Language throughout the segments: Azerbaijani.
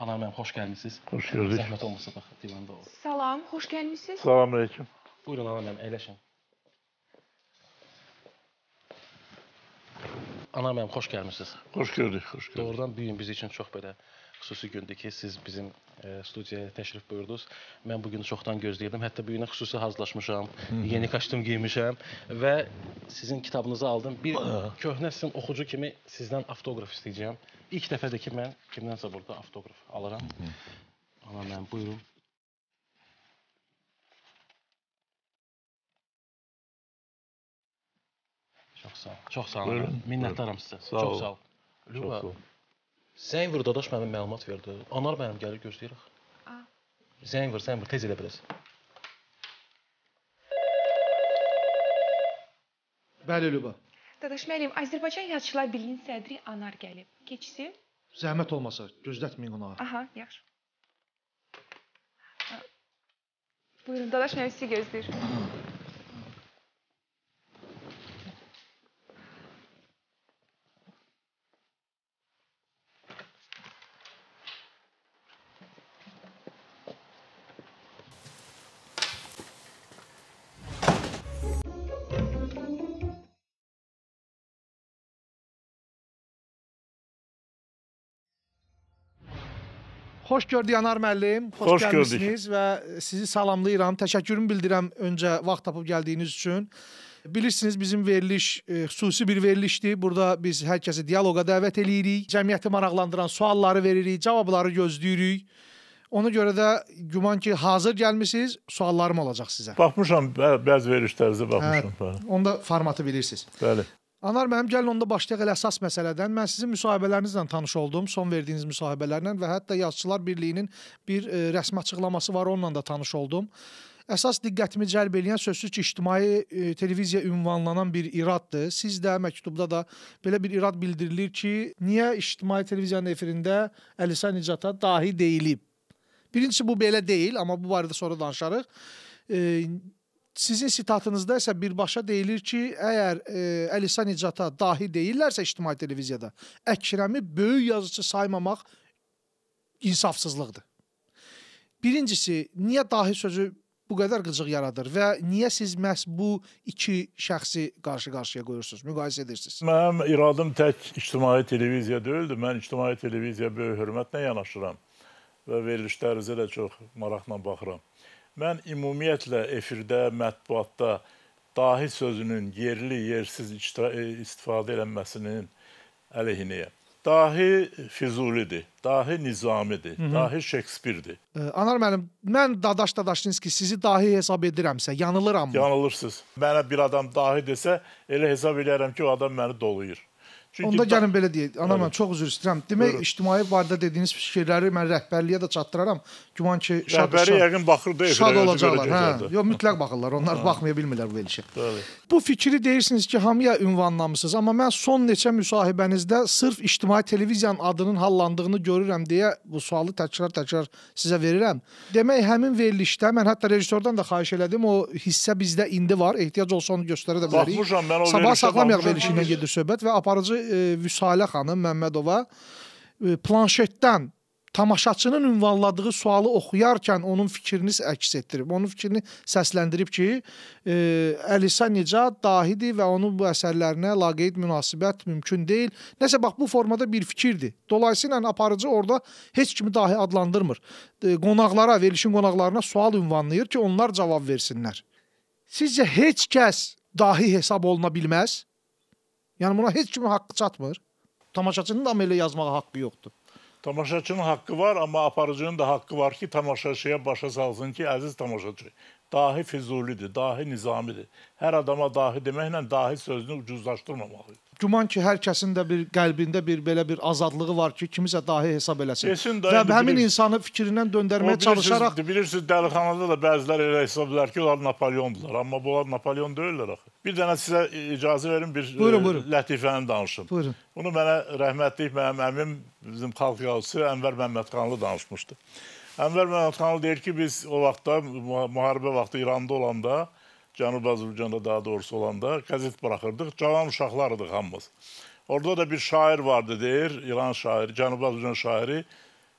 Anar mənim xoş gəlmisiniz. Xoş gördük. Zəhmət olmasa bax divanda ol. Salam, xoş gəlmisiniz. Salamünaleyküm. Buyurun ana mənim, əyləşin. Ana mənim xoş gəlmisiniz. Xoş gördük, xoş gördük. Doğrudan bu gün biz üçün çox belə xüsusi gündür ki, siz bizim e, studiyaya təşrif buyurdunuz. Mən bu günü çoxdan gözləyirdim. Hətta bu günə xüsusi hazırlaşmışam, yeni kostyum geyinmişəm və sizin kitabınızı aldım. Bir köhnə sizin oxucu kimi sizdən avtoqraf istəyəcəyəm. İlk dəfədir ki, mən kimdənsə burada avtoqraf alıram. Ana mən buyurun. Çox sağ ol. Çox sağ olun. Minnətdaram sizə. Çox sağ ol. Люба, Zəng vur dadaş mənə məlumat verdi. Anar mənim gəlir gözləyirik. Zəng vur, zəng vur, tez elə biraz. Bəli, Lüba. Dadaş müəllim, Azərbaycan Yazıçılar Birliyinin sədri Anar gəlib. Keçsin. Zəhmət olmasa, gözlətməyin qonağı. Aha, yaxşı. Buyurun, Dadaş müəllim sizi gözləyir. Xoş gördük Anar müəllim. Xoş, Xoş gəlmisiniz gördük. və sizi salamlayıram. Təşəkkürümü bildirəm öncə vaxt tapıb gəldiyiniz üçün. Bilirsiniz bizim veriliş e, xüsusi bir verilişdir. Burada biz hər kəsi dialoqa dəvət eləyirik. Cəmiyyəti maraqlandıran sualları veririk, cavabları gözləyirik. Ona görə də güman ki, hazır gəlmisiniz, suallarım olacaq sizə. Baxmışam, bəzi verişlərinizə hə, baxmışam. Hə, onda formatı bilirsiniz. Bəli. Anar mənim gəlin onda başlayaq elə əsas məsələdən. Mən sizin müsahibələrinizlə tanış oldum, son verdiyiniz müsahibələrlə və hətta Yazıçılar Birliyinin bir e, rəsmi açıqlaması var, onunla da tanış oldum. Əsas diqqətimi cəlb eləyən sözsüz ki, ictimai e, televiziya ünvanlanan bir iraddır. Siz də məktubda da belə bir irad bildirilir ki, niyə ictimai televiziyanın efirində Əlisə Nicata dahi deyilib? Birincisi bu belə deyil, amma bu barədə sonra danışarıq. E, Sizin sitatınızda isə birbaşa deyilir ki, əgər e, Əlisa Nicata dahi deyirlərsə ictimai televiziyada, Əkrəmi böyük yazıçı saymamaq insafsızlıqdır. Birincisi, niyə dahi sözü bu qədər qıcıq yaradır və niyə siz məhz bu iki şəxsi qarşı-qarşıya qoyursunuz, müqayisə edirsiniz? Mənim iradım tək ictimai televiziya deyildi. Mən ictimai televiziya böyük hörmətlə yanaşıram və verilişlərinizə də çox maraqla baxıram. Mən ümumiyyətlə efirdə, mətbuatda dahi sözünün yerli, yersiz e, istifadə edilməsinin əleyhinəyəm. Dahi Füzulidir, dahi Nizamidir, Hı -hı. dahi Şekspirdir. E, Anar müəllim, mən Dadaş Dadaşinski sizi dahi hesab edirəmsə, yanılıram mı? Yanılırsınız. Mənə bir adam dahi desə, elə hesab edərəm ki, o adam məni doluyur. Çünki Onda gəlin belə deyək. Ana mən çox üzr istəyirəm. Demək, Buyurun. ictimai barədə dediyiniz fikirləri mən rəhbərliyə də çatdıraram. Güman ki, şad rəhbəri şad, yəqin baxır da şad olacaqlar. Hə. Yox, mütləq baxırlar. Onlar hə. baxmaya bilmirlər bu elişə. Bu fikri deyirsiniz ki, hamıya ünvanlamısınız, amma mən son neçə müsahibənizdə sırf ictimai televiziyanın adının hallandığını görürəm deyə bu sualı təkrar-təkrar sizə verirəm. Demək, həmin verilişdə mən hətta rejissordan da xahiş elədim, o hissə bizdə indi var. Ehtiyac olsa onu göstərə də bilərik. Baxmışam mən o Sabah saxlamayaq verilişindən gedir söhbət və aparıcı e, Vüsalə xanım Məmmədova e, planşetdən tamaşaçının ünvanladığı sualı oxuyarkən onun fikrini əks etdirib, onun fikrini səsləndirib ki, e, Əlisa Nicat dahidir və onun bu əsərlərinə laqeyd münasibət mümkün deyil. Nəsə bax bu formada bir fikirdir. Dolayısıyla aparıcı orada heç kimi dahi adlandırmır. E, qonaqlara, verilişin qonaqlarına sual ünvanlayır ki, onlar cavab versinlər. Sizcə heç kəs dahi hesab oluna bilməz? Yəni buna heç kimin haqqı çatmır. Tamaşaçının da belə yazmağa haqqı yoxdur. Tamaşaçının haqqı var, amma aparıcının da haqqı var ki, tamaşaçıya başa salsın ki, əziz tamaşaçı, dahi Füzulidir, dahi Nizamidir. Hər adama dahi deməklə dahi sözünü ucuzlaşdırmamalıyıq güman ki, hər kəsin də bir qəlbində bir belə bir azadlığı var ki, kimisə dahi hesab eləsin. Kesin, dayı, Və bilir. həmin insanı fikrindən döndərməyə o, bilirsiniz, çalışaraq... Bilirsiniz, dəlixanada da bəzilər elə hesab edilər ki, onlar Napolyondurlar. Amma bunlar Napolyon deyirlər axı. Bir dənə sizə icazə verin, bir buyurun, e, buyurun. lətifəni danışım. Buyurun. Bunu mənə rəhmətlik mənim əmim, bizim xalq yazısı Ənvər Məmmədxanlı danışmışdı. Ənvər Məmmədxanlı deyir ki, biz o vaxtda, müharibə vaxtı İranda olanda Cənubi Azərbaycanda daha doğrusu olanda qəzet buraxırdıq. Cavan uşaqlardıq hamımız. Orada da bir şair vardı deyir, İran şairi, Cənubi Azərbaycan şairi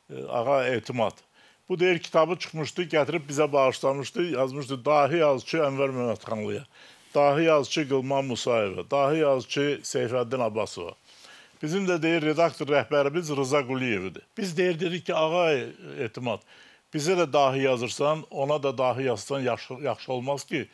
e, Ağa Etimad. Bu deyir kitabı çıxmışdı, gətirib bizə bağışlamışdı, yazmışdı dahi yazıcı Ənvər Məmmədxanlıya, dahi yazıcı Qılman Musayevə, dahi yazıcı Seyfəddin Abbasova. Bizim də deyir redaktor rəhbərimiz Rıza Quliyevdir. Biz deyir dedik ki, ağa Etimad, bizə də dahi yazırsan, ona da dahi yazsan yaxşı, yaxşı olmaz ki,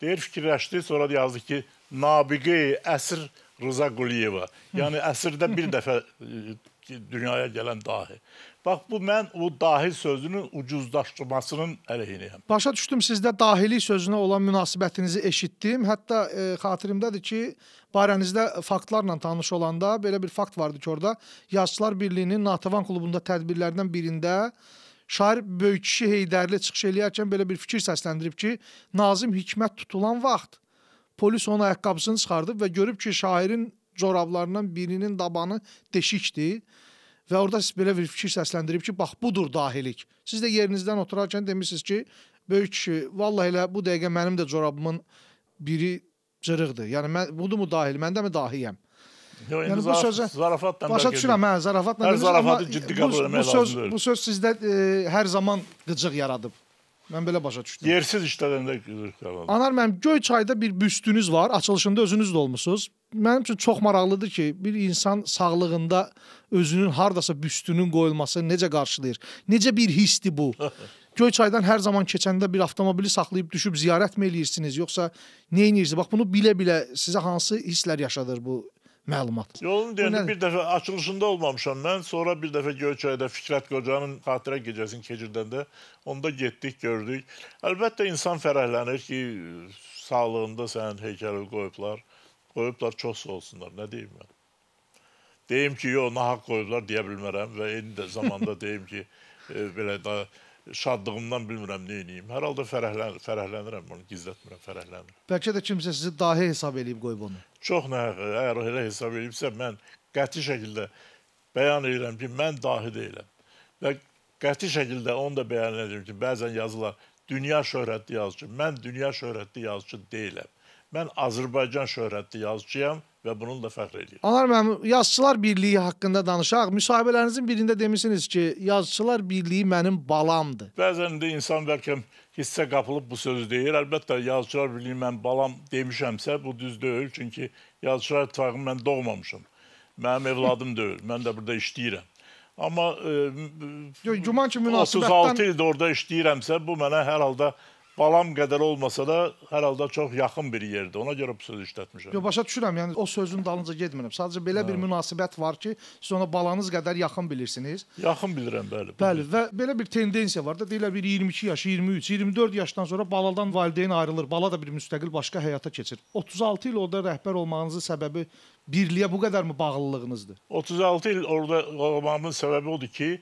Deyir fikirləşdi, sonra yazdı ki, Nabiqi Əsr Rıza Quliyeva. Yəni əsrdə bir dəfə e, dünyaya gələn dahi. Bax bu mən o dahi sözünün ucuzlaşdırmasının əleyhinəyəm. Başa düşdüm sizdə dahili sözünə olan münasibətinizi eşitdim. Hətta e, xatirimdədir ki, barənizdə faktlarla tanış olanda belə bir fakt vardı ki, orada Yazıçılar Birliyinin Natavan klubunda tədbirlərdən birində e, Şair böyük kişi Heydərli çıxış eləyərkən belə bir fikir səsləndirib ki, Nazim Hikmət tutulan vaxt polis onun ayaqqabısını çıxardıb və görüb ki, şairin corablarından birinin dabanı deşikdir. Və orada siz belə bir fikir səsləndirib ki, bax budur dahilik. Siz də yerinizdən oturarkən demisiniz ki, böyük kişi, vallahi elə bu dəqiqə mənim də corabımın biri cırıqdır. Yəni mən budurmu dahil, məndə mi dahiyəm? Yo, yəni bu sözə zarafatla başa düşürəm, hə, zarafatla hər zarafatı ciddi qəbul etmək lazımdır. Bu, bu söz sizdə e, hər zaman qıcıq yaradıb. Mən belə başa düşdüm. Yersiz işlədəndə qıcıq yaradıb. Anar mənim göy çayda bir büstünüz var, açılışında özünüz də olmusunuz. Mənim üçün çox maraqlıdır ki, bir insan sağlığında özünün hardasa büstünün qoyulması necə qarşılayır? Necə bir hissdir bu? Göyçaydan hər zaman keçəndə bir avtomobili saxlayıb düşüb ziyarət mi eləyirsiniz, yoxsa nə edirsiniz? Bax bunu bilə-bilə sizə hansı hisslər yaşadır bu məlumat. Yolun deyəndə bir dəfə açılışında olmamışam mən, sonra bir dəfə Göyçayda Fikrət Qocanın xatirə gecəsini keçirdəndə onda getdik, gördük. Əlbəttə insan fərəhlənir ki, sağlığında sənin heykəlini qoyublar. Qoyublar çox sağ olsunlar, nə deyim mən? Deyim ki, yox, nahaq qoyublar deyə bilmərəm və indi də zamanda deyim ki, e, belə də şadlığımdan bilmirəm nə edeyim. Hər halda fərəhlən fərəhlənirəm bunu, gizlətmirəm, fərəhlənirəm. Bəlkə də kimsə sizi dahi hesab eləyib qoyub onu. Çox nə, əgər elə hesab eləyibsə mən qəti şəkildə bəyan edirəm ki, mən dahi deyiləm. Və qəti şəkildə onu da bəyan edirəm ki, bəzən yazılar dünya şöhrətli yazıcı. Mən dünya şöhrətli yazıcı deyiləm. Mən Azərbaycan şöhrətli yazıcıyam və bununla fəxr edirik. Anar müəllim, Yazıçılar Birliyi haqqında danışaq. Müsahibələrinizin birində demisiniz ki, Yazıçılar Birliyi mənim balamdır. Bəzən də insan bəlkə hissə qapılıb bu sözü deyir. Əlbəttə, Yazıçılar Birliyi mən balam demişəmsə, bu düz deyil. Çünki Yazıçılar İttifaqı mən doğmamışam. Mənim evladım deyil. Mən də burada işləyirəm. Amma e, Yo, güman ki, münasibətdən... 36 ildə orada işləyirəmsə, bu mənə hər halda balam qədər olmasa da hər halda çox yaxın bir yerdir. Ona görə bu sözü işlətmişəm. Yox, başa düşürəm. Yəni o sözün dalınca getmirəm. Sadəcə belə hə. bir münasibət var ki, siz ona balanız qədər yaxın bilirsiniz. Yaxın bilirəm, bəli. Bəli və belə bir tendensiya var da, deyirlər bir 22 yaş, 23, 24 yaşdan sonra baladan valideyn ayrılır. Bala da bir müstəqil başqa həyata keçir. 36 il orada rəhbər olmağınızın səbəbi birliyə bu qədərmi bağlılığınızdır? 36 il orada olmağımın səbəbi odur ki,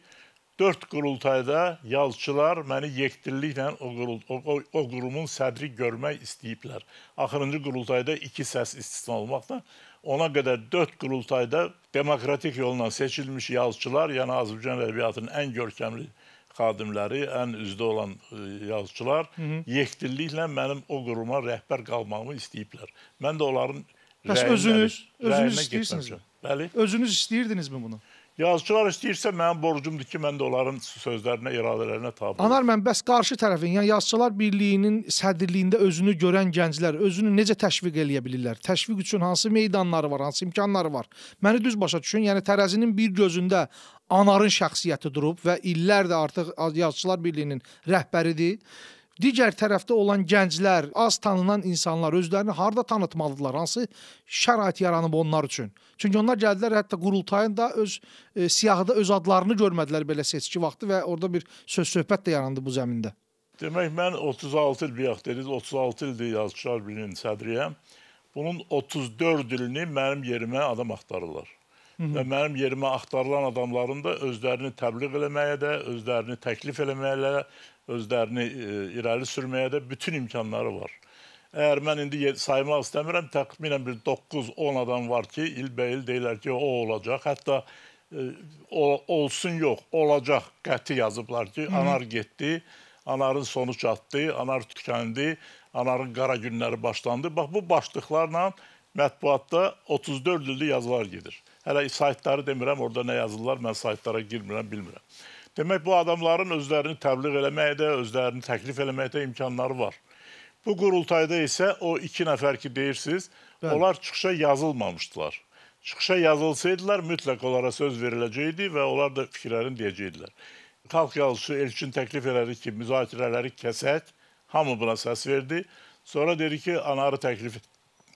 dörd qurultayda yazıçılar məni yekdilliklə o, qurul, o, o qurumun sədri görmək istəyiblər. Axırıncı qurultayda iki səs istisna olmaqla ona qədər dörd qurultayda demokratik yolla seçilmiş yazıçılar, yəni Azərbaycan ədəbiyyatının ən görkəmli xadimləri, ən üzdə olan e, yazıçılar yekdilliklə mənim o quruma rəhbər qalmağımı istəyiblər. Mən də onların Bəs özünüz, özünüz istəyirsinizmi? Bəli. Özünüz istəyirdinizmi bunu? Yazıçılar istəyirsə mənim borcumdur ki, mən də onların sözlərinə, iradələrinə tabe. Anar mən bəs qarşı tərəfin, yəni Yazıçılar Birliyinin sədrliyində özünü görən gənclər özünü necə təşviq eləyə bilirlər? Təşviq üçün hansı meydanları var, hansı imkanları var? Məni düz başa düşün. Yəni tərəzinin bir gözündə Anarın şəxsiyyəti durub və illər də artıq Yazıçılar Birliyinin rəhbəridir. Digər tərəfdə olan gənclər, az tanınan insanlar özlərini harda tanıtmalıdırlar? Hansı şərait yaranıb onlar üçün? Çünki onlar gəldilər hətta qurultayında öz e, siyahıda öz adlarını görmədilər belə seçki vaxtı və orada bir söz-söhbət də yarandı bu zəmində. Demək mən 36 il bayaq dediniz 36 ildir yazıçılar birinin sədriyəm. Bunun 34 ilini mənim yerimə adam axtarırlar. Hı -hı. Və mənim yerimə axtarılan adamların da özlərini təbliğ eləməyə də, özlərini təklif eləməyə də, özlərini e, irəli sürməyə də bütün imkanları var. Əgər mən indi saymaq istəmirəm, təxminən bir 9-10 adam var ki, ilbəyil deyirlər ki, o olacaq. Hətta e, o, olsun yox, olacaq qəti yazıblar ki, Hı -hı. anar getdi, anarın sonu çatdı, anar tükəndi, anarın qara günləri başlandı. Bax, bu başlıqlarla mətbuatda 34 illik yazılar gedir. Hələ saytları demirəm, orada nə yazırlar, mən saytlara girmirəm, bilmirəm. Demək, bu adamların özlərini təbliğ eləməkdə, özlərini təklif eləməkdə imkanları var. Bu qurultayda isə o iki nəfər ki, deyirsiniz, Bəli. onlar çıxışa yazılmamışdılar. Çıxışa yazılsaydılar, mütləq onlara söz veriləcəkdi və onlar da fikirlərini deyəcəkdilər. Xalq yazışı Elçin təklif elədi ki, müzakirələri kəsək, hamı buna səs verdi. Sonra dedi ki, anarı təklif,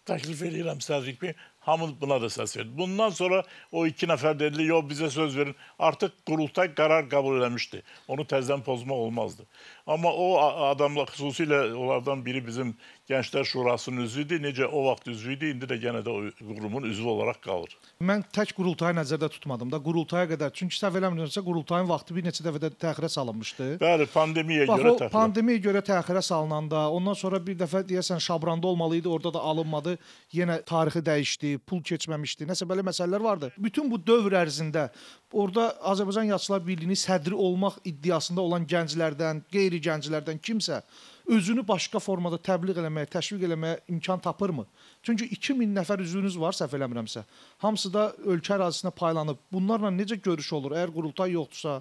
təklif edirəm, sədrik bir Hamı buna da səs verdi. Bundan sonra o iki nəfər dedi, yox bizə söz verin. Artıq qurultay qərar qəbul eləmişdi. Onu təzədən pozmaq olmazdı. Amma o adamla xüsusilə onlardan biri bizim Gənclər Şurasının üzvü idi. Necə o vaxt üzvü idi, indi də yenə də o qurumun üzvü olaraq qalır. Mən tək qurultayı nəzərdə tutmadım da, qurultaya qədər. Çünki səhv eləmirəmsə qurultayın vaxtı bir neçə dəfə də təxirə salınmışdı. Bəli, pandemiyaya Bax, görə təxirə. Pandemiyaya görə təxirə salınanda, ondan sonra bir dəfə deyəsən Şabranda olmalı idi, orada da alınmadı. Yenə tarixi dəyişdi keçməmişdi, pul keçməmişdi, nəsə belə məsələlər vardı. Bütün bu dövr ərzində orada Azərbaycan Yazıçılar Birliyinin sədri olmaq iddiasında olan gənclərdən, qeyri-gənclərdən kimsə özünü başqa formada təbliğ eləməyə, təşviq eləməyə imkan tapırmı? Çünki 2000 nəfər üzvünüz var, səhv eləmirəmsə. Hamısı da ölkə ərazisinə paylanıb. Bunlarla necə görüş olur? Əgər qurultay yoxdursa,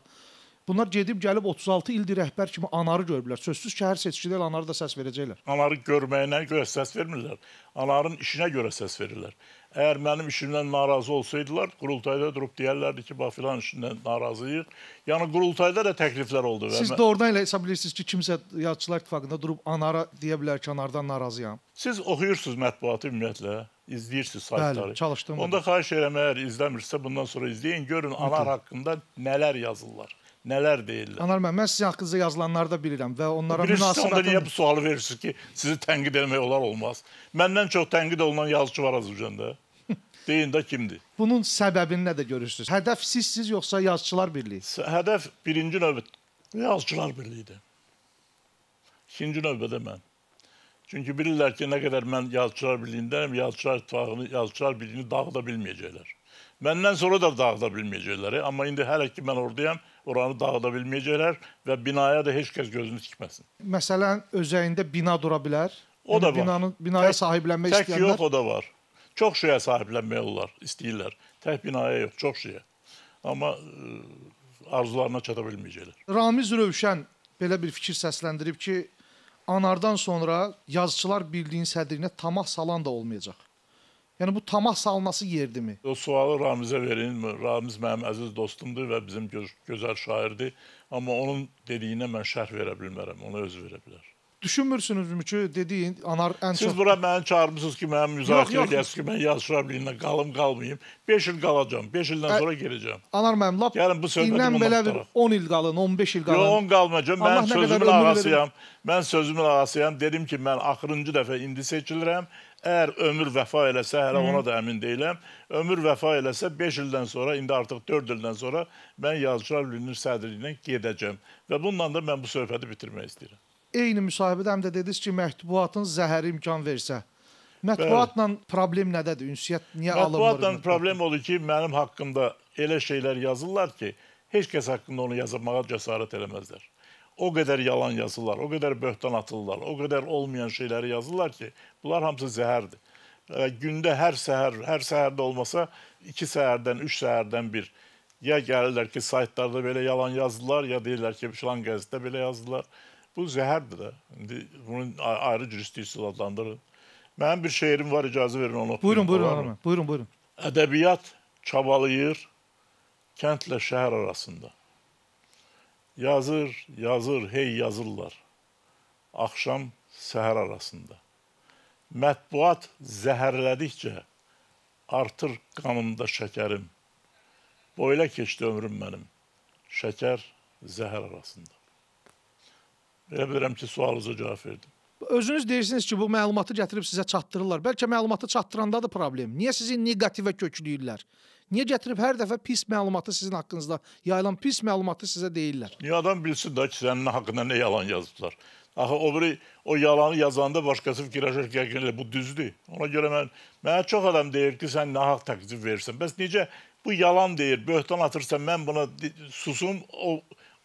Bunlar gedib gəlib 36 ildir rəhbər kimi Anarı görüblər. Sözsüz ki, hər seçkidə Anarı da səs verəcəklər. Anarı görməyinə görə səs vermirlər. Anarın işinə görə səs verirlər. Əgər mənim işimdən narazı olsaydılar, qurultayda durub deyərlərdi ki, bax filan işindən narazıyıq. Yəni qurultayda da təkliflər oldu və Siz doğrudan elə hesab edirsiniz ki, kimsə Yazıçılar İttifaqında durub Anara deyə bilər ki, Anardan narazıyam. Siz oxuyursunuz mətbuatı ümumiyyətlə, izləyirsiniz saytları. Bəli, çalışdım. Onda xahiş edirəm, əgər izləmirsə, bundan sonra izləyin, görün Anar haqqında nələr yazırlar. Neler değiller. Anar mən, mən sizin haqqınızda yazılanları da bilirəm və onlara Bilirsiniz, münasibətəm... onda niyə bu sualı verirsiniz ki, sizi tənqid etmək olar olmaz? Məndən çox tənqid olunan yazıcı var Azərbaycanda. Deyin də kimdir? Bunun səbəbini nə də görürsünüz? Hədəf sizsiz yoxsa yazıçılar birliyi? Hədəf birinci növbət yazıçılar birliyidir. İkinci növbədə mən. Çünki bilirlər ki, nə qədər mən yazıçılar birliyindəyim, yazıçılar ittifaqını, yazıçılar birliyini dağıda bilməyəcəklər. Məndən sonra da dağıda bilməyəcəklər. Amma indi hələ ki mən ordayam, oranı dağıda bilməyəcəklər və binaya da heç kəs gözünü tikməsin. Məsələn, özəyində bina dura bilər. O yəni, da var. Binanın, binaya tək, sahiblənmək tək istəyənlər. Tək yox, o da var. Çox şeyə sahiblənmək olar, istəyirlər. Tək binaya yox, çox şeyə. Amma ə, e, arzularına çata bilməyəcəklər. Ramiz Rövşən belə bir fikir səsləndirib ki, Anardan sonra yazıçılar birliyin sədrinə tamah salan da olmayacaq. Yəni bu tamah salınması yerdirmi? O sualı Ramizə verin. Ramiz mənim əziz dostumdur və bizim gö gözəl şairdir. Amma onun dediyinə mən şərh verə bilmərəm. Ona öz verə bilər. Düşünmürsünüzmü ki, dediyin anar ən Siz çox... Siz bura məni çağırmısınız ki, mənim müzakirə edəsiniz ki, mən yazışıra bilinə qalım, qalmayayım. 5 il qalacam, 5 ildən sonra geləcəm. Anar mənim, lap Gəlin, bu indən belə bir 10 il qalın, 15 il qalın. Yox, 10 qalmayacam, mən sözümün ağasıyam. Mən sözümün ağasıyam. Dedim ki, mən axırıncı dəfə indi seçilirəm. Əgər ömür vəfa eləsə, hələ ona da əmin deyiləm, ömür vəfa eləsə 5 ildən sonra, indi artıq 4 ildən sonra mən Yazıçılar Birliyinin sədrliyinə gedəcəm və bununla da mən bu söhbəti bitirmək istəyirəm. Eyni müsahibədə həm də dediniz ki, mətbuatın zəhəri imkan versə, Mətbuatla Bəli. problem nədədir? Ünsiyyət niyə mətbuatla alınmır? Mətbuatla problem olur ki, mənim haqqımda elə şeylər yazırlar ki, heç kəs haqqında onu yazmağa cəsarət eləməzlər o qədər yalan yazırlar, o qədər böhtan atırlar, o qədər olmayan şeyləri yazırlar ki, bunlar hamısı zəhərdir. E, gündə hər səhər, hər səhərdə olmasa, iki səhərdən, üç səhərdən bir ya gəlirlər ki, saytlarda belə yalan yazdılar, ya deyirlər ki, filan qəzetdə belə yazdılar. Bu zəhərdir də. İndi bunu ayrı cür istəyirsiniz adlandırın. Mənim bir şeirim var, icazə verin onu. Buyurun, buyurun, hanım. Buyurun, buyurun. Ədəbiyyat çabalayır kəndlə şəhər arasında. Yazır, yazır, hey yazırlar. Axşam səhər arasında. Mətbuat zəhərlədikcə artır qanımda şəkərim. Boyla keçdi ömrüm mənim. Şəkər zəhər arasında. Elə bilirəm ki, sualınıza cavab verdim. Özünüz deyirsiniz ki, bu məlumatı gətirib sizə çatdırırlar. Bəlkə məlumatı çatdıranda da problem. Niyə sizi negativə kökləyirlər? Niyə gətirib hər dəfə pis məlumatı sizin haqqınızda yayılan pis məlumatı sizə deyirlər? Niyə adam bilsin də ki, sənin haqqında nə yalan yazıblar? Axı o biri o yalanı yazanda başqası fikirləşir ki, həqiqətən bu düzdür. Ona görə mən mənə çox adam deyir ki, sən nahaq təklif verirsən. Bəs necə bu yalan deyir, böhtan atırsan, mən buna susum, o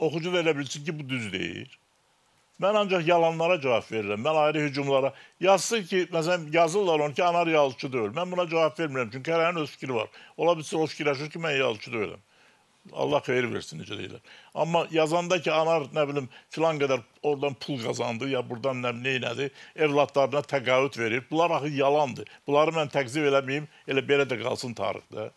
oxucu da elə bilsin ki, bu düz deyir. Mən ancaq yalanlara cavab verirəm. Mən ayrı hücumlara yazsın ki, məsələn, yazırlar onu ki, anar yazıcı deyil. Mən buna cavab vermirəm, çünki hərənin öz fikri var. Ola bilsin o fikirləşir ki, mən yazıcı deyiləm. Allah xeyir versin necə deyirlər. Amma yazanda ki, anar nə bilim filan qədər oradan pul qazandı ya burdan nə neylədi, evladlarına təqaüd verir. Bunlar axı yalandır. Bunları mən təqzib eləməyim, elə belə də qalsın tarixdə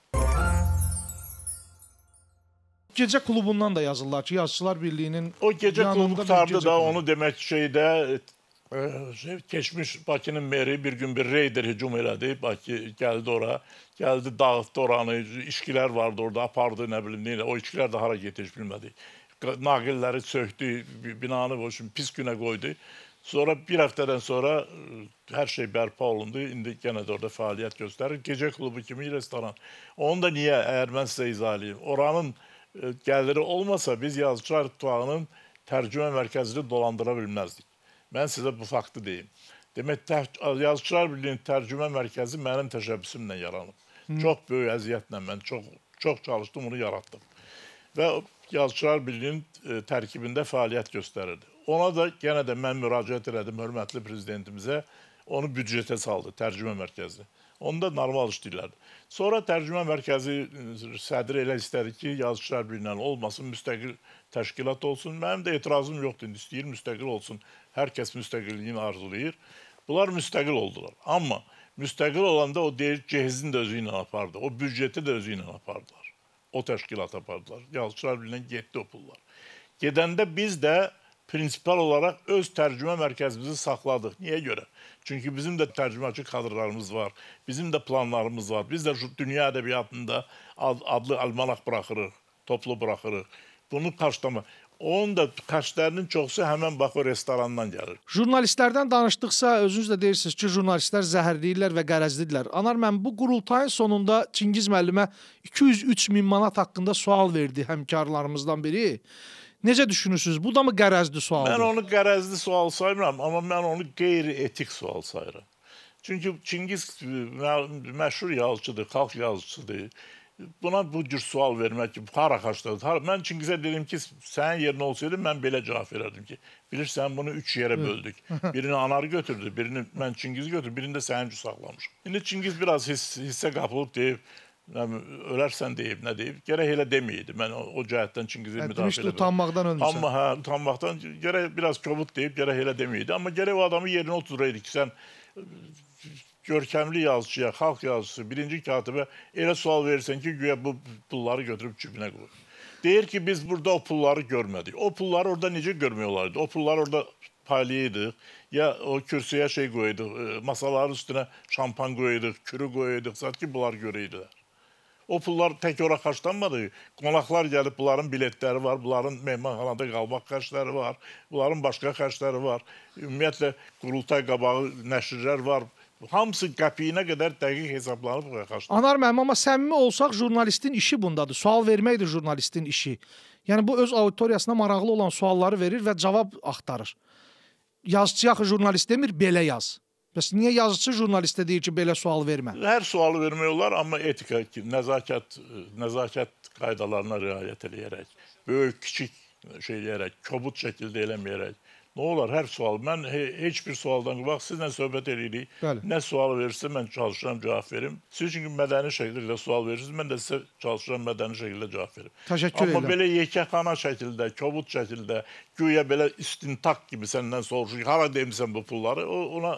gecə klubundan da yazırlar ki, Yazıçılar Birliyinin o gecə klubu qutardı da onu demək şeydə Ee, keçmiş Bakının meri bir gün bir reyder hücum elədi. Bakı gəldi ora, gəldi dağıtdı oranı. İşkilər vardı orada, apardı nə bilim nə ilə. O işkilər də hara getdi bilmədi. Naqilləri söktü, binanı boşun pis günə qoydu. Sonra bir həftədən sonra e, hər şey bərpa olundu. İndi yenə də orada fəaliyyət göstərir. Gecə klubu kimi restoran. Onu da niyə? Əgər mən sizə izah edeyim. Oranın E, gəliri olmasa biz yazıçılar tutağının tərcümə mərkəzini dolandıra bilməzdik. Mən sizə bu faktı deyim. Demək, yazıçılar birliyinin tərcümə mərkəzi mənim təşəbbüsümlə yaranıb. Hı. Çox böyük əziyyətlə mən çox, çox çalışdım, onu yaratdım. Və yazıçılar birliyinin e, tərkibində fəaliyyət göstərirdi. Ona da yenə də mən müraciət elədim hörmətli prezidentimizə, onu büdcətə saldı, tərcümə mərkəzini. Onda normal işləyirlər. Sonra tərcümə mərkəzi e, sədri elə istədi ki, yazıçılar birliyindən olmasın, müstəqil təşkilat olsun. Mənim də etirazım yoxdur, indi istəyir müstəqil olsun. Hər kəs müstəqilliyini arzulayır. Bunlar müstəqil oldular. Amma müstəqil olanda o deyir, cehizin də özü ilə apardı. O büdceti də özü ilə apardılar. O təşkilat apardılar. Yazıçılar birliyindən getdi o pullar. Gedəndə biz də prinsipal olaraq öz tərcümə mərkəzimizi saxladıq. Niyə görə? Çünki bizim də tərcüməçi kadrlarımız var, bizim də planlarımız var. Biz də dünya ədəbiyyatında adlı almanaq buraxırıq, toplu buraxırıq. Bunu qarşılama. Onun da xərclərinin çoxu həmin bax o restorandan gəlir. Jurnalistlərdən danışdıqsa özünüz də deyirsiniz ki, jurnalistlər zəhərləyirlər və qərəzlidirlər. Anar mən bu qurultayın sonunda Çingiz müəllimə 203 min manat haqqında sual verdi həmkarlarımızdan biri. Necə düşünürsünüz? Bu da mı qərəzli sualdır? Mən onu qərəzli sual saymıram, amma mən onu qeyri-etik sual sayıram. Çünki Çingiz e, məşhur yazıcıdır, xalq yazıcısıdır. Buna bu cür sual vermək ki, hara xərclədir? Hara? Mən Çingizə dedim ki, sənin yerin olsaydı mən belə cavab verərdim ki, bilirsən bunu 3 yerə böldük. Birini anar götürdü, birini mən Çingiz götürdüm, birini də sənin üçün saxlamışam. İndi Çingiz biraz hiss, hissə qapılıb deyib, nə, ölərsən deyib, nə deyib. Gərək elə deməyidi. Mən o, o cəhətdən Çingiz'i hə, müdafiə edirəm. Utanmaqdan ölmüsən. Amma hə, utanmaqdan gərək biraz kobud deyib, gərək elə deməyidi. Amma gərək o adamı yerinə oturaydı ki, sən e, görkəmli yazıçıya, xalq yazıçısı, birinci katibə elə sual verirsən ki, güya bu pulları götürüb cibinə qoyur. Deyir ki, biz burada o pulları görmədik. O pulları orada necə görmək olardı? O pullar orada paylayırdıq, ya o kürsüyə şey qoyduq, e, masaların üstünə şampan qoyduq, kürü qoyduq, zat ki, bunlar görəydilər. O pullar tək ora xərclənmədi. Qonaqlar gəlib bunların biletləri var, bunların mehmanxanada qalmaq xərcləri var, bunların başqa xərcləri var. Ümumiyyətlə qurultay qabağı nəşrlər var. Hamısı qəpiyinə qədər dəqiq hesablanıb xərclənir. Anar müəllim, amma səmimi olsaq jurnalistin işi bundadır. Sual verməkdir jurnalistin işi. Yəni bu öz auditoriyasına maraqlı olan sualları verir və cavab axtarır. Yazıçı axı jurnalist demir belə yaz. Bəs niyə yazıçı jurnalistə deyir ki, belə sual vermə? Hər sualı vermək olar, amma etika, nəzakət, nəzakət qaydalarına riayət eləyərək, böyük, kiçik şey eləyərək, kobud şəkildə eləməyərək, Nə olar hər sual. Mən he, heç bir sualdan qabaq sizlə söhbət eləyirik. Bəli. Nə sual verirsiniz, mən çalışıram cavab verim. Siz çünki mədəni şəkildə sual verirsiniz, mən də sizə çalışıram mədəni şəkildə cavab verim. Təşəkkür edirəm. Amma elə. belə yekəxana şəkildə, kobud şəkildə, güya belə istintaq kimi səndən soruşur, hara demisən bu pulları? O ona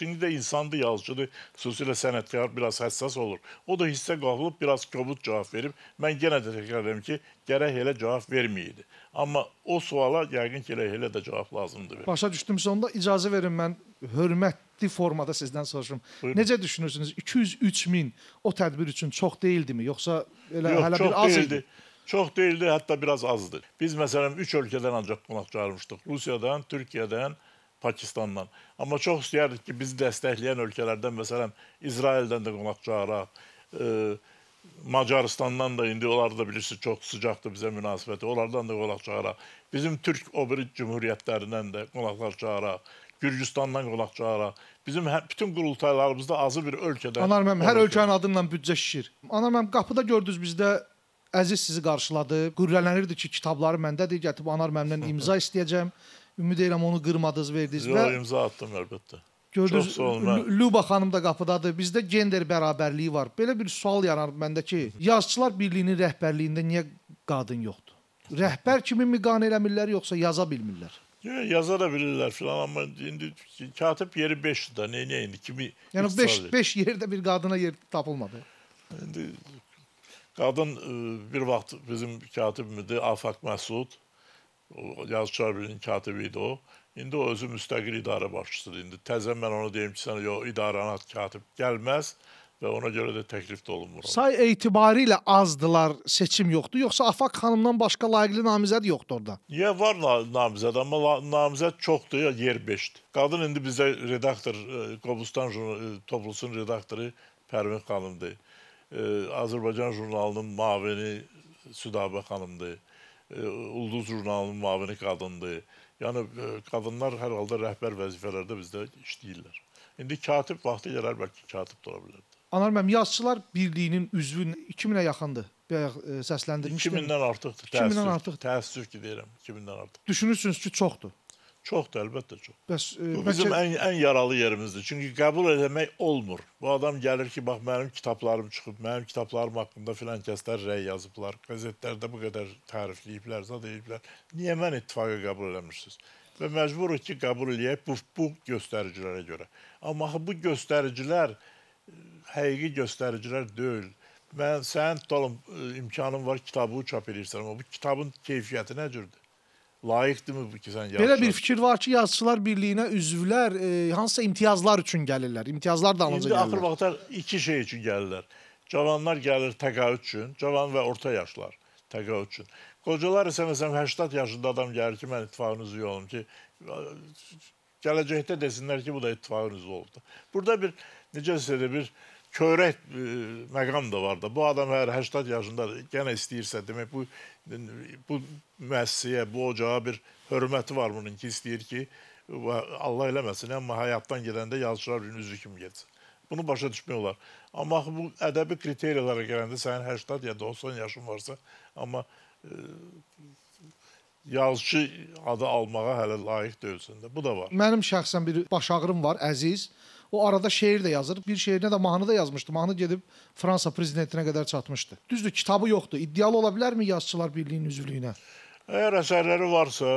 şimdi də insandır, yazıcıdır, xüsusilə sənətkar biraz həssas olur. O da hissə qapılıb biraz kobud cavab verib. Mən yenə də təkrar edirəm ki, gərək elə cavab verməyidi. Amma o suala yəqin ki, elə, elə də cavab lazım lazımdır. Başa düşdüm. Sonda icazə verin mən hörmətli formada sizdən soruşum. Buyurun. Necə düşünürsünüz? 203 min o tədbir üçün çox deyildimi? Yoxsa elə Yox, hələ bir az deyildi. idi? Çox deyildi, hətta biraz azdır. Biz məsələn 3 ölkədən ancaq qonaq çağırmışdıq. Rusiyadan, Türkiyədən, Pakistandan. Amma çox istəyərdik ki, bizi dəstəkləyən ölkələrdən, məsələn, İsraildən də qonaq çağıraq. E, Macaristandan da indi onlar da bilirsiniz çox sıcaqdır bizə münasibəti. Onlardan da qonaq çağıraq. Bizim Türk o biri cümhuriyyətlərindən də qonaqlar çağıraq. Gürcüstandan qonaq çağıraq. Bizim hər, bütün qurultaylarımızda azı bir ölkədə. Anar mənim, hər ölkənin adınla büdcə şişir. Anar mənim, qapıda gördünüz bizdə Əziz sizi qarşıladı. Qürrələnirdi ki, kitabları məndədir, gətirib Anar məmdən imza istəyəcəm. Ümid edirəm onu qırmadınız, verdiniz. Yox, və... imza atdım əlbəttə. Gördünüz, Luba hə. xanım da qapıdadır. Bizdə gender bərabərliyi var. Belə bir sual yanar məndə ki, Yazıçılar Birliyinin rəhbərliyində niyə qadın yoxdur? Rəhbər kimi mi qan eləmirlər yoxsa yaza bilmirlər? Yox, yaza da bilirlər filan amma indi katib yeri 5-dir da. Nə edin? Kimi Yəni 5 5 yerdə bir qadına yer tapılmadı. İndi qadın e, bir vaxt bizim katibimizdi, Afaq Məsud. Yazıçılar Birliyinin katibi idi o. İndi o özü müstəqil idarə başçısıdır. İndi təzə mən ona deyim ki, sənə yox, idarənin katib gəlməz və ona görə də təklif də olunmur. Say etibarilə azdılar, seçim yoxdur. Yoxsa Afaq xanımdan başqa layiqli namizəd yoxdur orada? Niyə var namizəd, amma namizəd çoxdur, ya yer 5-dir. Qadın indi bizdə redaktor, e, Qobustan e, Toplusunun redaktoru Pərvin xanımdır. E, Azərbaycan jurnalının mavini Südabə xanımdır. Ulduz jurnalının mavini qadındır. Yəni e, qadınlar hər halda rəhbər vəzifələrdə bizdə işləyirlər. İndi katib vaxtı gələr bəlkə katib də ola bilərdi. Anar müəllim, yazıçılar birliyinin üzvü 2000-ə yaxındır. Bayaq e, səsləndirmişdim. 2000-dən artıqdır. 2000-dən artıq. Təəssüf ki, deyirəm, 2000-dən artıq. Düşünürsünüz ki, çoxdur. Çoxdur, əlbəttə çox. Bəs e, bu bizim bəlkə... ən ən yaralı yerimizdir. Çünki qəbul etmək olmur. Bu adam gəlir ki, bax mənim kitablarım çıxıb, mənim kitablarım haqqında filan kəslər rəy yazıblar, qəzetlərdə bu qədər tərifləyiblər, zad ediblər. Niyə mən ittifaqa qəbul eləmirsiniz? Və məcburuq ki, qəbul eləyək bu, bu göstəricilərə görə. Amma bu göstəricilər həqiqi göstəricilər deyil. Mən sənin tutalım e, imkanım var, kitabı çap edirsən, amma bu kitabın keyfiyyəti nə cürdür? Layiqdirmi bu ki sən yaxşı? Belə bir fikir var ki, Yazıçılar Birliyinə üzvlər e, hansısa imtiyazlar üçün gəlirlər. İmtiyazlar da alınca gəlirlər. İndi axır vaxtlar iki şey üçün gəlirlər. Cavanlar gəlir təqaüd üçün, cavan və orta yaşlar təqaüd üçün. Qocalar isə məsələn 80 yaşında adam gəlir ki, mən ittifaqın üzvü olum ki, gələcəkdə desinlər ki, bu da ittifaqın üzvü oldu. Burada bir necə sizə bir köyrək e, məqam da var da. Bu adam hər 80 yaşındadır. Yenə istəyirsə, demək bu bu müəssisəyə, bu ocağa bir hörməti var bunun ki, istəyir ki, Allah eləməsin, amma həyatdan gedəndə yazıçılar üçün üzü kimi getsin. Bunu başa düşmək olar. Amma bu ədəbi kriteriyalara gələndə sənin 80 ya 90 yaşın varsa, amma e, yazıçı adı almağa hələ layiq deyilsən də. Bu da var. Mənim şəxsən bir baş ağrım var, əziz. O arada şeir də yazır. Bir şeirinə də mahnı da yazmışdı. Mahnı gedib Fransa prezidentinə qədər çatmışdı. Düzdür, kitabı yoxdur. İddialı ola bilərmi Yazıçılar Birliyinin üzvlüyünə? Əgər əsərləri varsa,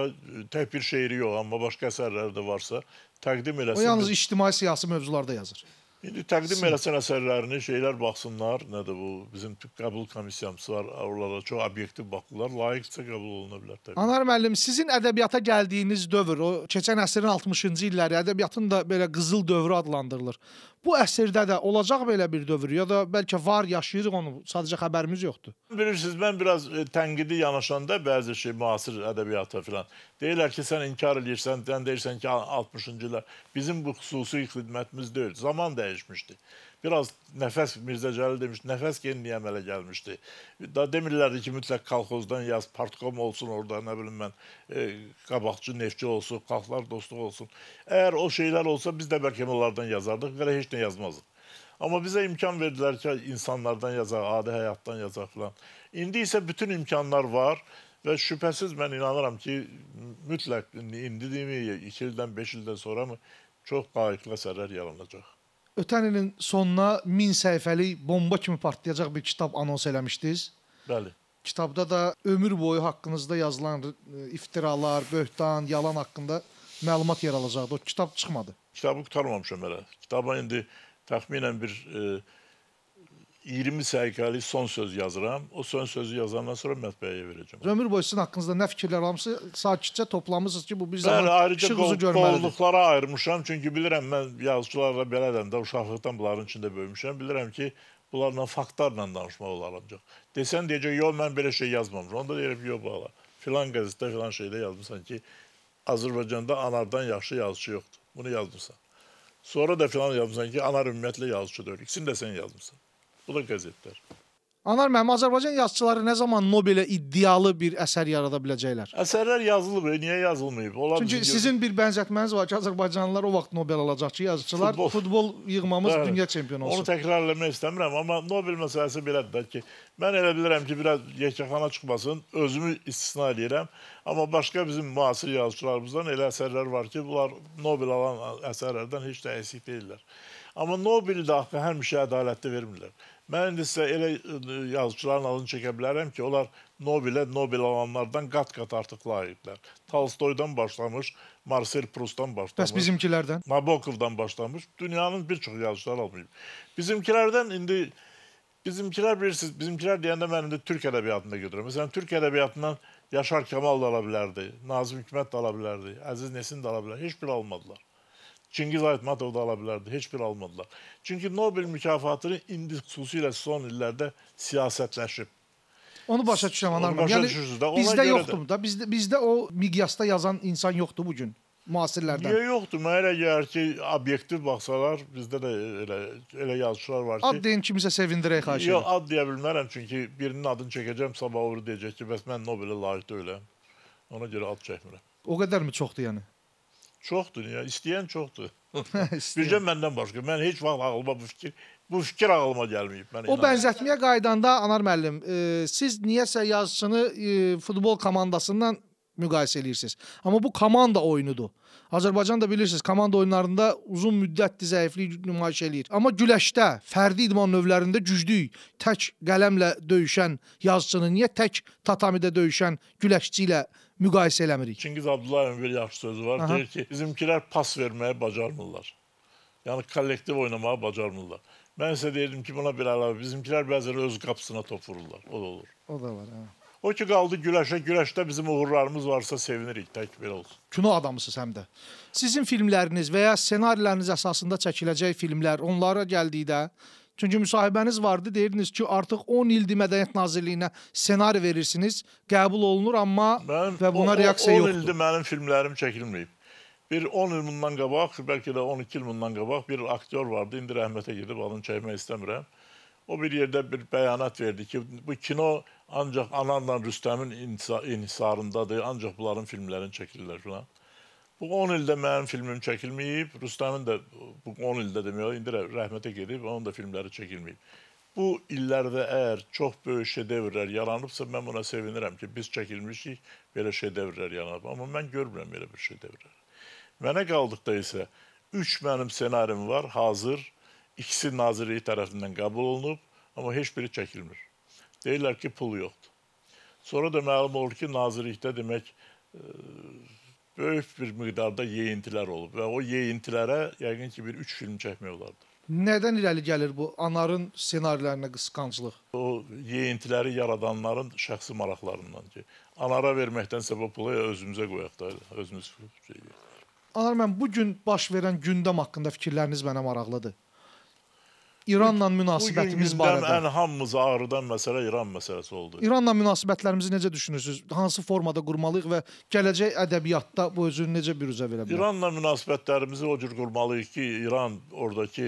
tək bir şeiri yox, amma başqa əsərləri də varsa, təqdim eləsin. O yalnız ictimai siyasi mövzularda yazır. İndi təqdim eləsən əsərlərini, şeylər baxsınlar, nədir bu, bizim qəbul komissiyamız var, oralara çox obyektiv baxırlar, layiqcə qəbul oluna bilər təbii. Anar müəllim, sizin ədəbiyyata gəldiyiniz dövr, o keçən əsrin 60-cı illəri, ədəbiyyatın da belə qızıl dövrü adlandırılır. Bu əsrdə də olacaq belə bir dövr, ya da bəlkə var, yaşayırıq onu, sadəcə xəbərimiz yoxdur. Bilirsiniz, mən biraz e, tənqidi yanaşanda bəzi şey, müasir ədəbiyyata filan, deyirlər ki, sən inkar edirsən, sən deyirsən ki, 60-cı illər, bizim bu xüsusi xidmətimiz deyil, zaman dəyişir dəyişmişdi. Biraz nəfəs Mirzə Cəlil demiş, nəfəs yeniliyə əmələ gəlmişdi. Da demirlərdi ki, mütləq kolxozdan yaz, partkom olsun orada, nə bilim mən, e, qabaqçı neftçi olsun, xalqlar dostluq olsun. Əgər o şeylər olsa biz də bəlkə onlardan yazardıq, belə heç nə yazmazdıq. Amma bizə imkan verdilər ki, insanlardan yazaq, adi həyatdan yazaq filan. İndi isə bütün imkanlar var. Və şübhəsiz mən inanıram ki, mütləq indi deyimi, 2 ildən, 5 ildən sonra mı çox qayıqlı əsərlər yaranacaq ötən ilin sonuna 1000 səhifəlik bomba kimi partlayacaq bir kitab anons eləmişdiniz. Bəli. Kitabda da ömür boyu haqqınızda yazılan e, iftiralar, böhtan, yalan haqqında məlumat yer alacaqdı. O kitab çıxmadı. Kitabı qutarmamışam hələ. Kitaba indi təxminən bir e, 20 səhifəlik son söz yazıram. O son sözü yazandan sonra mətbəyə verəcəm. Ömür boyu sizin haqqınızda nə fikirlər almışsınız? Sakitcə toplamısınız ki, bu bir zaman işıq uzu görməlidir. Qovluqlara ayırmışam, çünki bilirəm mən yazıçılarla belədəm də uşaqlıqdan bunların içində böyümüşəm. Bilirəm ki, bunlarla faktlarla danışmaq olar ancaq. Desən deyəcək, yox mən belə şey yazmamışam. Onda deyirəm ki, yox bala. Filan qəzetdə filan şeydə yazmısan ki, Azərbaycanda anardan yaxşı yazıçı yoxdur. Bunu yazmısan. Sonra da filan yazmısan ki, anar ümumiyyətlə yazıçı deyil. İkisini də sən yazmısan. Bu da qəzetlər. Anar müəllim, Azərbaycan yazıçıları nə zaman Nobelə iddialı bir əsər yarada biləcəklər? Əsərlər yazılıb, e, niyə yazılmayıb? Onlar Çünki bizim... sizin bir bənzətməniz var ki, azərbaycanlılar o vaxt Nobel alacaq ki, yazıçılar futbol, futbol yığmamız Bəli. dünya çempionu olsun. Onu təkrarlamaq istəmirəm, amma Nobel məsələsi belədir ki, mən elə bilirəm ki, biraz yekəxana çıxmasın, özümü istisna edirəm. Amma başqa bizim müasir yazıçılarımızdan elə əsərlər var ki, bunlar Nobel alan əsərlərdən heç də əsik deyirlər. Amma Nobel də həmişə ədalətli vermirlər. Mən indi sizə elə yazıçıların adını çəkə bilərəm ki, onlar Nobelə Nobel alanlardan qat-qat artıq layiqlər. Tolstoydan başlamış, Marcel Proustdan başlamış. Bəs bizimkilərdən? Nabokovdan başlamış. Dünyanın bir çox yazıçıları almayıb. Bizimkilərdən indi bizimkilər bilirsiniz, bizimkilər deyəndə mən indi türk ədəbiyyatında götürürəm. Məsələn, türk ədəbiyyatından Yaşar Kemal da ala bilərdi, Nazım Hikmət də ala bilərdi, Əziz Nesin də ala bilər. Heç bir almadılar. Çingiz Aytmatov da ala bilərdi, heç bir almadılar. Çünki Nobel mükafatını indi xüsusilə son illərdə siyasətləşib. Onu başa düşürəm anarmam. Başa yəni da, bizdə yoxdur da. Bizdə bizdə o miqyasda yazan insan yoxdur bu gün müasirlərdən. Niyə yoxdur? Mənə elə gəlir ki, obyektiv baxsalar, bizdə də elə elə yazıçılar var ki. Ad deyin kimisə sevindirək xahiş edirəm. Yox, ad deyə bilmərəm çünki birinin adını çəkəcəm, sabah o deyəcək ki, bəs mən Nobelə layiq deyiləm. Ona görə ad çəkmirəm. O qədərmi çoxdur yəni? Çoxdur ya, istəyən çoxdur. Bircə məndən başqa. Mən heç vaxt ağlıma bu fikir bu fikir ağlıma gəlməyib. Mən o inanım. bənzətməyə qaydanda Anar müəllim, e, siz niyəsə yazıçını e, futbol komandasından müqayisə eləyirsiniz. Amma bu komanda oyunudur. Azərbaycan da bilirsiniz, komanda oyunlarında uzun müddətdir zəiflik nümayiş eləyir. Amma güləşdə, fərdi idman növlərində güclüyük. Tək qələmlə döyüşən yazıçını niyə tək tatamidə döyüşən güləşçi ilə müqayisə eləmirik. Çingiz Abdullayevin bir yaxşı sözü var. Aha. Deyir ki, bizimkilər pas verməyi bacarmırlar. Yəni kollektiv oynamağı bacarmırlar. Mən isə deyirdim ki, buna bir əlavə bizimkilər bəzən öz qapısına top vururlar. O da olur. O da var, hə. O ki qaldı güləşə, güləşdə bizim uğurlarımız varsa sevinirik, tək belə olsun. Kino adamısınız həm də. Sizin filmləriniz və ya ssenariləriniz əsasında çəkiləcək filmlər, onlara gəldikdə Çünki müsahibəniz vardı, deyirdiniz ki, artıq 10 ildir Mədəniyyət Nazirliyinə ssenari verirsiniz, qəbul olunur, amma mənim, və buna o, o, reaksiya 10 yoxdur. 10 ildir mənim filmlərim çəkilməyib. Bir 10 il bundan qabaq, bəlkə də 12 il bundan qabaq bir aktyor vardı, indi rəhmətə gedib, adını çəkmək istəmirəm. O bir yerdə bir bəyanat verdi ki, bu kino ancaq Ananla Rüstəmin inhisarındadır, ancaq bunların filmlərini çəkirlər filan. Bu 10 ildə mənim filmim çəkilməyib. Rüstəmin də bu 10 ildə demək olar, indi rəhmətə gedib, onun da filmləri çəkilməyib. Bu illərdə əgər çox böyük şedevrlər yaranıbsa, mən buna sevinirəm ki, biz çəkilmişik, belə şedevrlər yaranıb. Amma mən görmürəm belə bir şedevrlər. Mənə qaldıqda isə 3 mənim ssenarim var, hazır. İkisi Nazirlik tərəfindən qəbul olunub, amma heç biri çəkilmir. Deyirlər ki, pul yoxdur. Sonra da məlum olur ki, Nazirlikdə demək, ə, böyük bir miqdarda yeyintilər olub və o yeyintilərə yəqin ki, bir 3 film çəkmək olardı. Nədən irəli gəlir bu anarın ssenarilərinə qısqanclıq? O yeyintiləri yaradanların şəxsi maraqlarından ki, anara verməkdənsə bu pulu özümüzə qoyaq da, özümüz şey. Anar mən bu gün baş verən gündəm haqqında fikirləriniz mənə maraqlıdır. İranla münasibətimiz bu barədə. Ən hamımızı ağrıdan məsələ İran məsələsi oldu. İranla münasibətlərimizi necə düşünürsüz? Hansı formada qurmalıyıq və gələcək ədəbiyyatda bu özünü necə bir üzə verə bilər? İranla münasibətlərimizi o cür qurmalıyıq ki, İran ordakı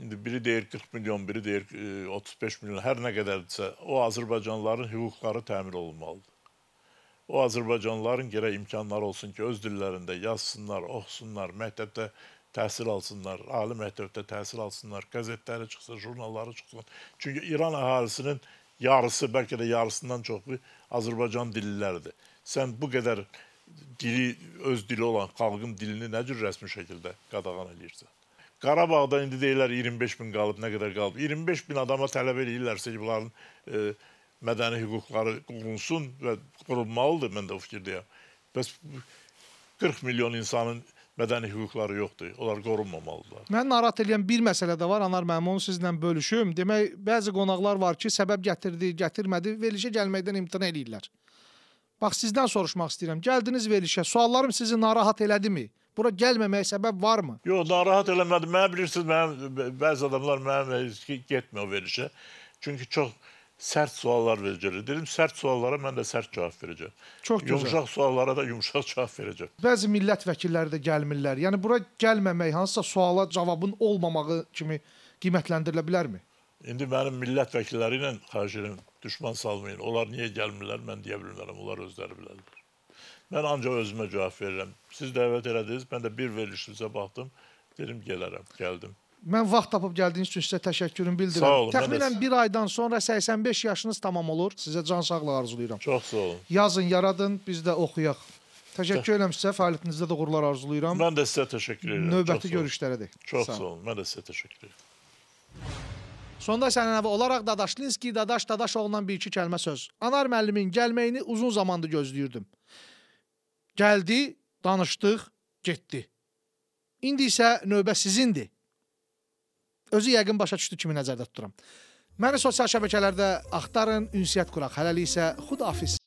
indi biri deyir 40 milyon, biri deyir 35 e, milyon, hər nə qədərdirsə, o Azərbaycanlıların hüquqları təmin olunmalıdır. O Azərbaycanlıların gərək imkanları olsun ki, öz dillərində yazsınlar, oxusunlar, məktəbdə təhsil alsınlar, ali məktəbdə təhsil alsınlar, qəzetləri çıxsın, jurnalları çıxsın. Çünki İran əhalisinin yarısı, bəlkə də yarısından çoxu Azərbaycan dillilərdir. Sən bu qədər dili, öz dili olan xalqın dilini nə cür rəsmi şəkildə qadağan edirsən? Qarabağda indi deyirlər 25 bin qalıb, nə qədər qalıb. 25 bin adama tələb eləyirlərsə ki, bunların e, mədəni hüquqları qorunsun və qorunmalıdır, mən də o fikirdəyəm. Bəs 40 milyon insanın mədəni hüquqları yoxdur. Onlar qorunmamalıdırlar. Mən narahat eləyən bir məsələ də var, Anar müəllim, onu sizlə bölüşüm. Demək, bəzi qonaqlar var ki, səbəb gətirdi, gətirmədi, verilişə gəlməkdən imtina eləyirlər. Bax, sizdən soruşmaq istəyirəm. Gəldiniz verilişə, suallarım sizi narahat elədimi? Bura gəlməməyə səbəb varmı? Yox, narahat eləmədi. Mənə bilirsiniz, mənim, bəzi adamlar mənim getmir o verilişə. Çünki çox sərt suallar verəcəklər. Dedim, sərt suallara mən də sərt cavab verəcəm. Çox gözəl. Yumşaq suallara da yumşaq cavab verəcəm. Bəzi millət vəkilləri də gəlmirlər. Yəni, bura gəlməmək hansısa suala cavabın olmamağı kimi qiymətləndirilə bilərmi? İndi mənim millət vəkilləri ilə xahiş edirəm, düşman salmayın. Onlar niyə gəlmirlər, mən deyə bilmərəm. Onlar özləri bilərlər. Mən ancaq özümə cavab verirəm. Siz dəvət elədiniz, mən də bir verilişinizə baxdım. Dedim, gələrəm, gəldim. Mən vaxt tapıb gəldiyiniz üçün sizə təşəkkürümü bildirirəm. Sağ olun. Təxminən bir aydan sonra 85 yaşınız tamam olur. Sizə can sağlığı arzulayıram. Çox sağ olun. Yazın, yaradın, biz də oxuyaq. Təşəkkür edirəm sizə. Fəaliyyətinizdə də uğurlar arzulayıram. Mən də sizə təşəkkür edirəm. Növbəti görüşlərədək. Çox sağ olun. Mən də sizə təşəkkür edirəm. Sonda sənənəvi olaraq Dadaşlinski, Dadaş Dadaşoğlu'ndan bir-iki kəlmə söz. Anar müəllimin gəlməyini uzun zamandır gözləyirdim. Gəldi, danışdıq, getdi. İndi isə növbə sizindir. Özü yəqin başa düşdü kimi nəzərdə tuturam. Məni sosial şəbəkələrdə axtarın, ünsiyyət quraq. Hələlik isə xudahafiz.